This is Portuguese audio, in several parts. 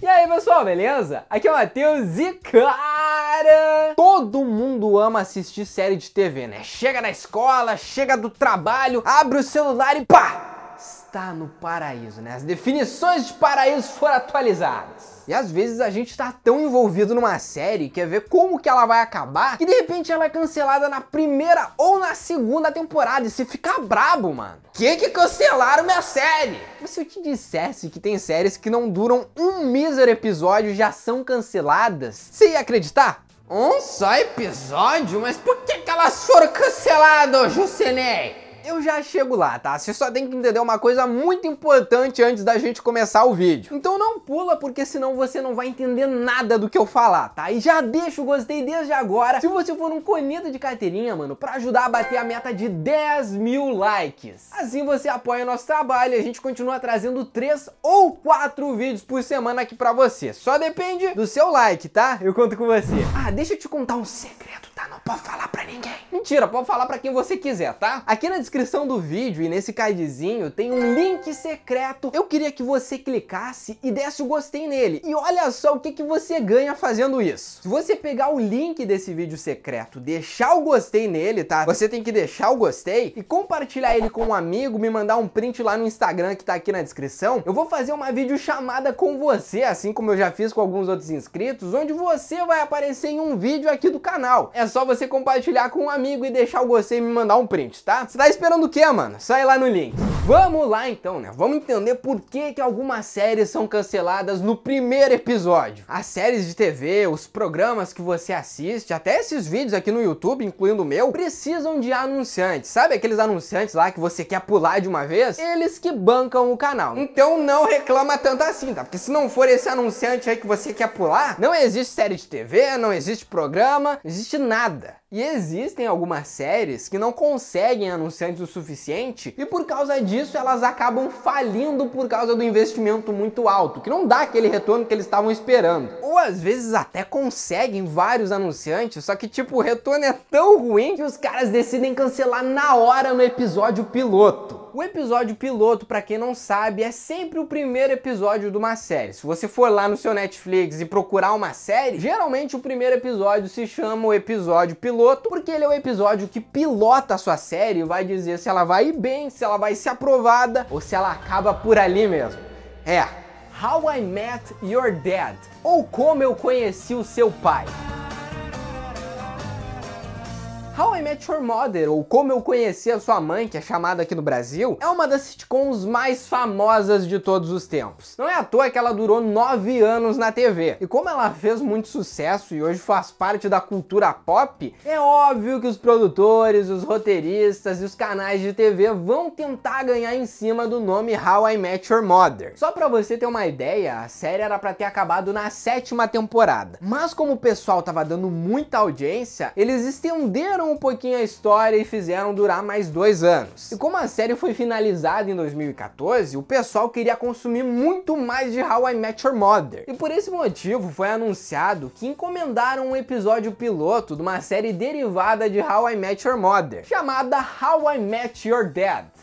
E aí pessoal, beleza? Aqui é o Matheus e cara! Todo mundo ama assistir série de TV, né? Chega da escola, chega do trabalho, abre o celular e pá! está no paraíso, né? As definições de paraíso foram atualizadas. E às vezes a gente tá tão envolvido numa série, quer ver como que ela vai acabar, que de repente ela é cancelada na primeira ou na segunda temporada e você fica brabo, mano. Que que cancelaram minha série? Mas se eu te dissesse que tem séries que não duram um mísero episódio e já são canceladas, você ia acreditar? Um só episódio? Mas por que, que elas foram canceladas, Jusenei? eu já chego lá, tá? Você só tem que entender uma coisa muito importante antes da gente começar o vídeo. Então não pula, porque senão você não vai entender nada do que eu falar, tá? E já deixa o gostei desde agora. Se você for um coneto de carteirinha, mano, pra ajudar a bater a meta de 10 mil likes. Assim você apoia o nosso trabalho e a gente continua trazendo 3 ou 4 vídeos por semana aqui pra você. Só depende do seu like, tá? Eu conto com você. Ah, deixa eu te contar um segredo não pode falar pra ninguém. Mentira, pode falar pra quem você quiser, tá? Aqui na descrição do vídeo e nesse cardzinho tem um link secreto. Eu queria que você clicasse e desse o gostei nele. E olha só o que, que você ganha fazendo isso. Se você pegar o link desse vídeo secreto, deixar o gostei nele, tá? Você tem que deixar o gostei e compartilhar ele com um amigo, me mandar um print lá no Instagram que tá aqui na descrição. Eu vou fazer uma videochamada com você, assim como eu já fiz com alguns outros inscritos, onde você vai aparecer em um vídeo aqui do canal. É só você compartilhar com um amigo e deixar o gostei e me mandar um print, tá? Você tá esperando o quê, mano? Sai lá no link. Vamos lá então, né? Vamos entender por que, que algumas séries são canceladas no primeiro episódio. As séries de TV, os programas que você assiste, até esses vídeos aqui no YouTube, incluindo o meu, precisam de anunciantes. Sabe aqueles anunciantes lá que você quer pular de uma vez? Eles que bancam o canal. Então não reclama tanto assim, tá? Porque se não for esse anunciante aí que você quer pular, não existe série de TV, não existe programa, existe nada. E existem algumas séries que não conseguem anunciantes o suficiente e por causa disso elas acabam falindo por causa do investimento muito alto, que não dá aquele retorno que eles estavam esperando. Ou às vezes até conseguem vários anunciantes, só que tipo o retorno é tão ruim que os caras decidem cancelar na hora no episódio piloto. O episódio piloto, para quem não sabe, é sempre o primeiro episódio de uma série. Se você for lá no seu Netflix e procurar uma série, geralmente o primeiro episódio se chama o episódio piloto, porque ele é o episódio que pilota a sua série e vai dizer se ela vai ir bem, se ela vai ser aprovada ou se ela acaba por ali mesmo. É, How I Met Your Dad, ou Como Eu Conheci o Seu Pai. How I Met Your Mother, ou Como Eu Conheci a Sua Mãe, que é chamada aqui no Brasil, é uma das sitcoms mais famosas de todos os tempos. Não é à toa que ela durou nove anos na TV. E como ela fez muito sucesso e hoje faz parte da cultura pop, é óbvio que os produtores, os roteiristas e os canais de TV vão tentar ganhar em cima do nome How I Met Your Mother. Só pra você ter uma ideia, a série era pra ter acabado na sétima temporada. Mas como o pessoal tava dando muita audiência, eles estenderam mudaram um pouquinho a história e fizeram durar mais dois anos. E como a série foi finalizada em 2014, o pessoal queria consumir muito mais de How I Met Your Mother. E por esse motivo foi anunciado que encomendaram um episódio piloto de uma série derivada de How I Met Your Mother, chamada How I Met Your Dad.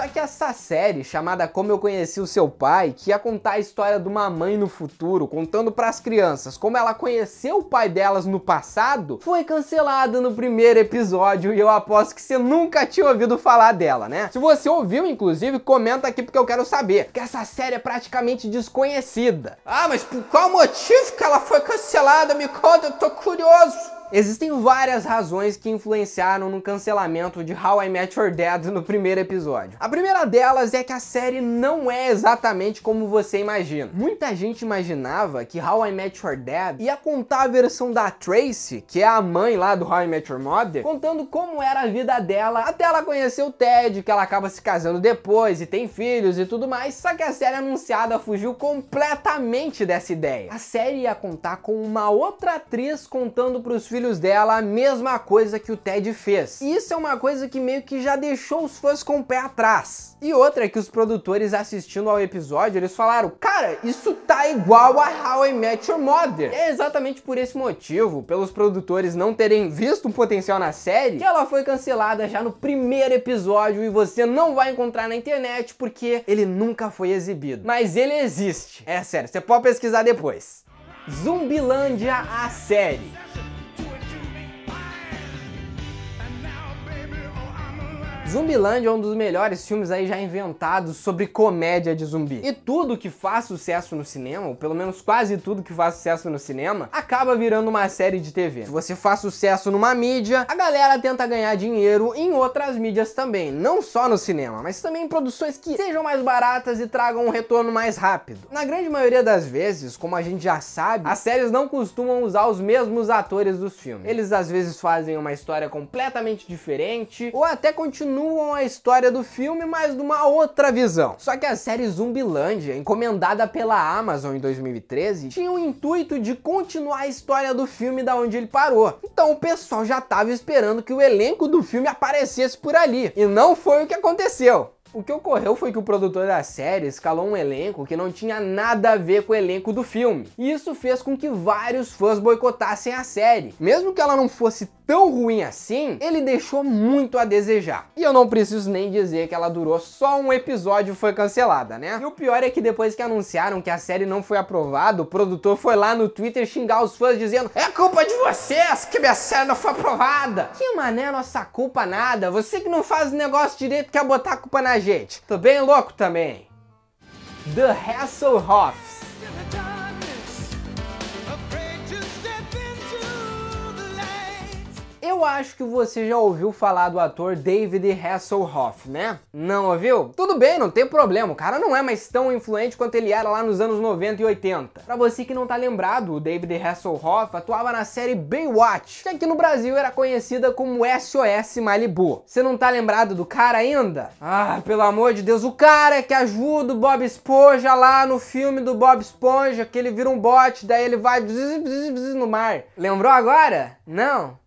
Só que essa série, chamada Como Eu Conheci o Seu Pai, que ia contar a história de uma mãe no futuro, contando para as crianças como ela conheceu o pai delas no passado, foi cancelada no primeiro episódio e eu aposto que você nunca tinha ouvido falar dela, né? Se você ouviu, inclusive, comenta aqui porque eu quero saber, que essa série é praticamente desconhecida. Ah, mas por qual motivo que ela foi cancelada? Me conta, eu tô curioso. Existem várias razões que influenciaram no cancelamento de How I Met Your Dad no primeiro episódio. A primeira delas é que a série não é exatamente como você imagina. Muita gente imaginava que How I Met Your Dad ia contar a versão da Tracy, que é a mãe lá do How I Met Your Mother, contando como era a vida dela até ela conhecer o Ted, que ela acaba se casando depois e tem filhos e tudo mais, só que a série anunciada fugiu completamente dessa ideia. A série ia contar com uma outra atriz contando pros filhos filhos dela a mesma coisa que o Ted fez. Isso é uma coisa que meio que já deixou os fãs com o pé atrás. E outra é que os produtores assistindo ao episódio, eles falaram, cara, isso tá igual a How I Met Your Mother. E é exatamente por esse motivo, pelos produtores não terem visto um potencial na série, que ela foi cancelada já no primeiro episódio e você não vai encontrar na internet porque ele nunca foi exibido. Mas ele existe. É sério, você pode pesquisar depois. Zumbilândia a série. Zumbiland é um dos melhores filmes aí já inventados sobre comédia de zumbi. E tudo que faz sucesso no cinema, ou pelo menos quase tudo que faz sucesso no cinema, acaba virando uma série de TV. Se você faz sucesso numa mídia, a galera tenta ganhar dinheiro em outras mídias também, não só no cinema, mas também em produções que sejam mais baratas e tragam um retorno mais rápido. Na grande maioria das vezes, como a gente já sabe, as séries não costumam usar os mesmos atores dos filmes. Eles às vezes fazem uma história completamente diferente ou até continuam continuam a história do filme, mas numa outra visão. Só que a série Zumbilândia, encomendada pela Amazon em 2013, tinha o intuito de continuar a história do filme da onde ele parou. Então o pessoal já estava esperando que o elenco do filme aparecesse por ali, e não foi o que aconteceu. O que ocorreu foi que o produtor da série escalou um elenco que não tinha nada a ver com o elenco do filme. E isso fez com que vários fãs boicotassem a série. Mesmo que ela não fosse tão ruim assim, ele deixou muito a desejar. E eu não preciso nem dizer que ela durou só um episódio e foi cancelada, né? E o pior é que depois que anunciaram que a série não foi aprovada, o produtor foi lá no Twitter xingar os fãs dizendo É culpa de vocês que minha série não foi aprovada! Que mané, nossa culpa nada, você que não faz o negócio direito quer botar a culpa na gente? Tô bem louco também. The Hasselhoffs. Eu acho que você já ouviu falar do ator David Hasselhoff, né? Não ouviu? Tudo bem, não tem problema. O cara não é mais tão influente quanto ele era lá nos anos 90 e 80. Pra você que não tá lembrado, o David Hasselhoff atuava na série Baywatch, que aqui no Brasil era conhecida como SOS Malibu. Você não tá lembrado do cara ainda? Ah, pelo amor de Deus, o cara é que ajuda o Bob Esponja lá no filme do Bob Esponja, que ele vira um bote, daí ele vai no mar. Lembrou agora? Não?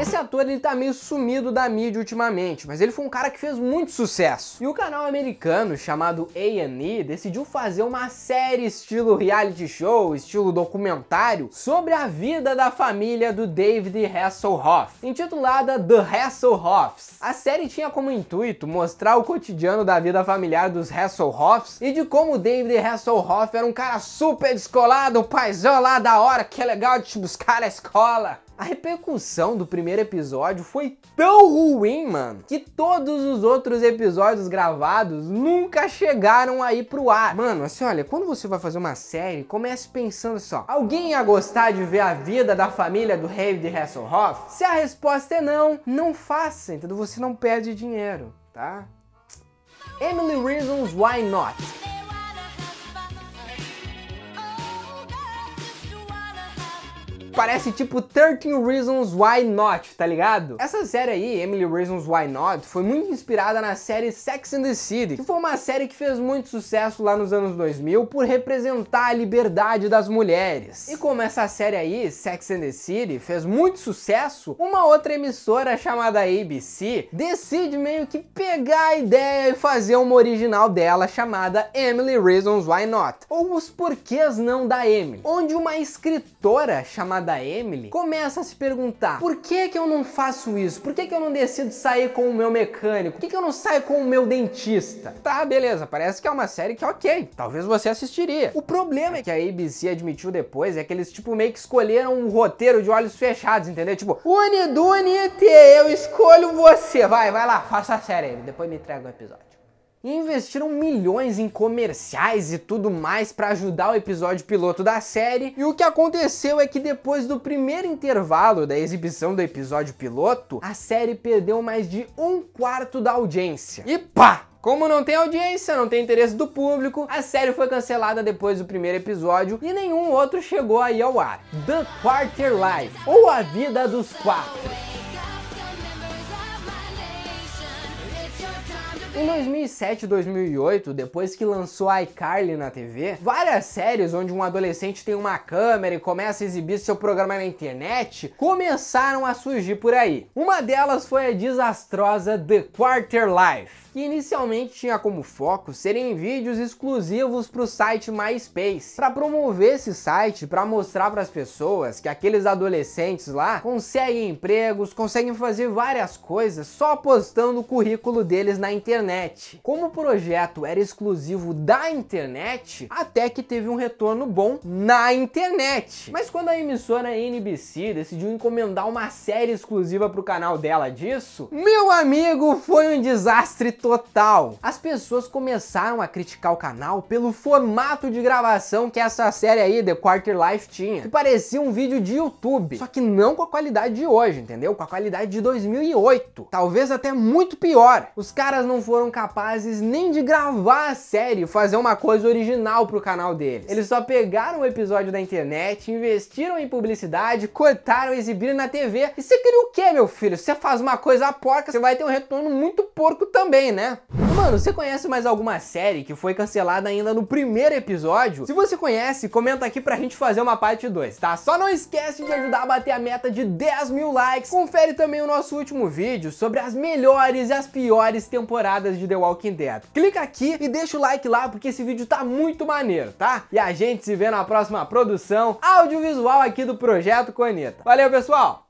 It's ator ele tá meio sumido da mídia ultimamente, mas ele foi um cara que fez muito sucesso. E o canal americano chamado A&E decidiu fazer uma série estilo reality show, estilo documentário, sobre a vida da família do David Hasselhoff, intitulada The Hasselhoffs. A série tinha como intuito mostrar o cotidiano da vida familiar dos Hasselhoffs e de como o David Hasselhoff era um cara super descolado, um paizão lá da hora, que é legal de te buscar na escola. A repercussão do primeiro episódio episódio foi tão ruim, mano, que todos os outros episódios gravados nunca chegaram aí pro ar. Mano, assim, olha, quando você vai fazer uma série, comece pensando só, alguém ia gostar de ver a vida da família do rei de Hasselhoff? Se a resposta é não, não faça, entendeu? Você não perde dinheiro, tá? Emily Reasons Why Not. Parece tipo 13 Reasons Why Not, tá ligado? Essa série aí, Emily Reasons Why Not, foi muito inspirada na série Sex and the City, que foi uma série que fez muito sucesso lá nos anos 2000 por representar a liberdade das mulheres. E como essa série aí, Sex and the City, fez muito sucesso, uma outra emissora chamada ABC decide meio que pegar a ideia e fazer uma original dela chamada Emily Reasons Why Not, ou Os Porquês Não da Emily, onde uma escritora chamada da Emily começa a se perguntar por que que eu não faço isso? Por que que eu não decido sair com o meu mecânico? Por que que eu não saio com o meu dentista? Tá, beleza, parece que é uma série que é ok, talvez você assistiria. O problema é que a ABC admitiu depois é que eles tipo meio que escolheram um roteiro de olhos fechados, entendeu? Tipo, Unidunite, eu escolho você. Vai, vai lá, faça a série aí, depois me entrega o episódio e investiram milhões em comerciais e tudo mais para ajudar o episódio piloto da série. E o que aconteceu é que depois do primeiro intervalo da exibição do episódio piloto, a série perdeu mais de um quarto da audiência. E pá! Como não tem audiência, não tem interesse do público, a série foi cancelada depois do primeiro episódio e nenhum outro chegou aí ao ar. The Quarter Life, ou A Vida dos Quatro. Em 2007 e 2008, depois que lançou iCarly na TV, várias séries onde um adolescente tem uma câmera e começa a exibir seu programa na internet começaram a surgir por aí. Uma delas foi a desastrosa The Quarter Life que inicialmente tinha como foco serem vídeos exclusivos para o site MySpace, para promover esse site, para mostrar para as pessoas que aqueles adolescentes lá conseguem empregos, conseguem fazer várias coisas só postando o currículo deles na internet. Como o projeto era exclusivo da internet, até que teve um retorno bom na internet. Mas quando a emissora NBC decidiu encomendar uma série exclusiva para o canal dela disso, meu amigo, foi um desastre total. As pessoas começaram a criticar o canal pelo formato de gravação que essa série aí, The Quarter Life, tinha. Que parecia um vídeo de YouTube, só que não com a qualidade de hoje, entendeu? Com a qualidade de 2008. Talvez até muito pior. Os caras não foram capazes nem de gravar a série, fazer uma coisa original pro canal deles. Eles só pegaram o episódio da internet, investiram em publicidade, cortaram, exibiram na TV. E você queria o quê, meu filho? Você faz uma coisa porca, você vai ter um retorno muito porco também, né? Mano, você conhece mais alguma série que foi cancelada ainda no primeiro episódio? Se você conhece, comenta aqui pra gente fazer uma parte 2, tá? Só não esquece de ajudar a bater a meta de 10 mil likes. Confere também o nosso último vídeo sobre as melhores e as piores temporadas de The Walking Dead. Clica aqui e deixa o like lá porque esse vídeo tá muito maneiro, tá? E a gente se vê na próxima produção audiovisual aqui do Projeto Coneta. Valeu, pessoal!